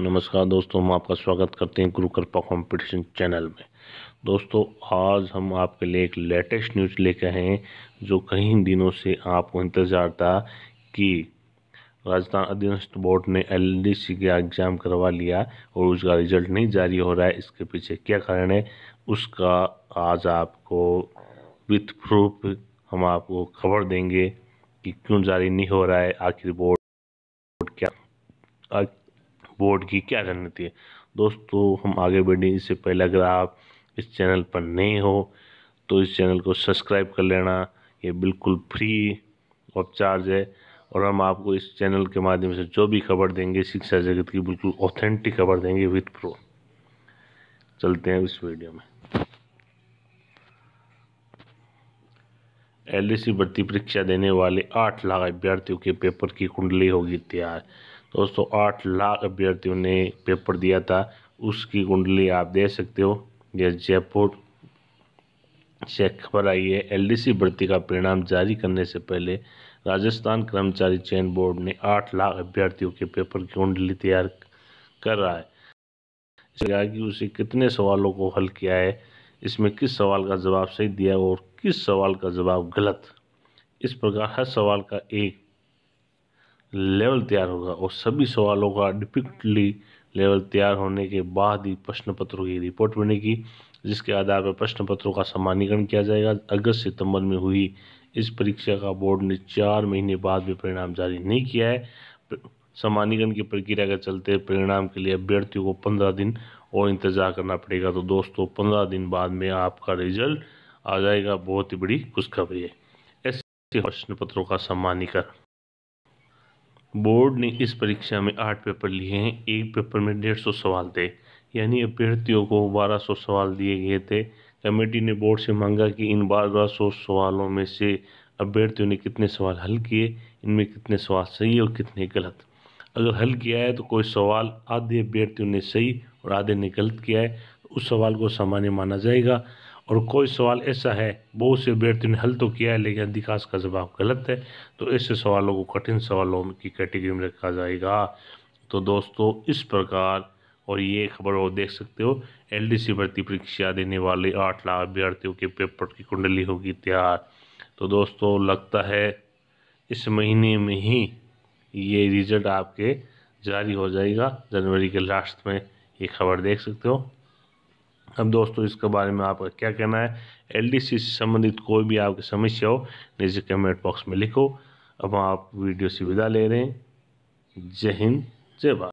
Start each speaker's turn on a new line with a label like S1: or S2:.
S1: नमस्कार दोस्तों हम आपका स्वागत करते हैं गुरु कृपा कॉम्पिटिशन चैनल में दोस्तों आज हम आपके लिए एक लेटेस्ट न्यूज़ लेकर हैं जो कई दिनों से आपको इंतज़ार था कि राजस्थान अधीनस्थ बोर्ड ने एल का एग्ज़ाम करवा लिया और उसका रिजल्ट नहीं जारी हो रहा है इसके पीछे क्या कारण है उसका आज आपको विथ प्रूफ हम आपको खबर देंगे कि क्यों जारी नहीं हो रहा है आखिर बोर्ड क्या बोर्ड की क्या रणनीति है दोस्तों हम आगे बढ़ने इससे पहले अगर आप इस चैनल पर नए हो तो इस चैनल को सब्सक्राइब कर लेना ये बिल्कुल फ्री ऑफ चार्ज है और हम आपको इस चैनल के माध्यम से जो भी खबर देंगे शिक्षा जगत की बिल्कुल ऑथेंटिक खबर देंगे विथ प्रो चलते हैं इस वीडियो में एल भर्ती परीक्षा देने वाले आठ लाख अभ्यर्थियों के पेपर की कुंडली होगी तैयार दोस्तों आठ लाख अभ्यर्थियों ने पेपर दिया था उसकी कुंडली आप देख सकते हो यह जयपुर से खबर आई है एलडीसी भर्ती का परिणाम जारी करने से पहले राजस्थान कर्मचारी चयन बोर्ड ने आठ लाख अभ्यर्थियों के पेपर की कुंडली तैयार कर रहा है कहा कि उसे कितने सवालों को हल किया है इसमें किस सवाल का जवाब सही दिया और किस सवाल का जवाब गलत इस प्रकार हर सवाल का एक लेवल तैयार होगा और सभी सवालों का डिफिकल्टी लेवल तैयार होने के बाद ही प्रश्न पत्रों की रिपोर्ट बनेगी जिसके आधार पर प्रश्न पत्रों का सामान्यकरण किया जाएगा अगस्त सितंबर में हुई इस परीक्षा का बोर्ड ने चार महीने बाद भी परिणाम जारी नहीं किया है सामान्यकरण की प्रक्रिया के चलते परिणाम के लिए अभ्यर्थियों को पंद्रह दिन और इंतजार करना पड़ेगा तो दोस्तों पंद्रह दिन बाद में आपका रिजल्ट आ जाएगा बहुत ही बड़ी खुशखबरी है ऐसे प्रश्न पत्रों का सामान्यकरण बोर्ड ने इस परीक्षा में आठ पेपर लिए हैं एक पेपर में डेढ़ सौ सवाल थे यानी अभ्यर्थियों को बारह सौ सवाल दिए गए थे कमेटी ने बोर्ड से मांगा कि इन बारह सौ सवालों में से अभ्यर्थियों ने कितने सवाल हल किए इनमें कितने सवाल सही और कितने गलत अगर हल किया है तो कोई सवाल आधे अभ्यर्थियों ने सही और आधे ने गलत किया है तो उस सवाल को सामान्य माना जाएगा और कोई सवाल ऐसा है बहुत से अभ्यर्थियों ने हल तो किया है लेकिन अधिकांश का जवाब गलत है तो ऐसे सवालों को कठिन सवालों की कैटेगरी में रखा जाएगा तो दोस्तों इस प्रकार और ये खबर और देख सकते हो एलडीसी भर्ती परीक्षा देने वाले आठ लाख अभ्यर्थियों के पेपर की कुंडली होगी तैयार तो दोस्तों लगता है इस महीने में ही ये रिजल्ट आपके जारी हो जाएगा जनवरी के लास्ट में ये खबर देख सकते हो अब दोस्तों इसके बारे में आपका क्या कहना है एलडीसी से संबंधित कोई भी आपकी समस्या हो नीचे कमेंट बॉक्स में लिखो अब आप वीडियो से विदा ले रहे हैं जय हिंद जय भारत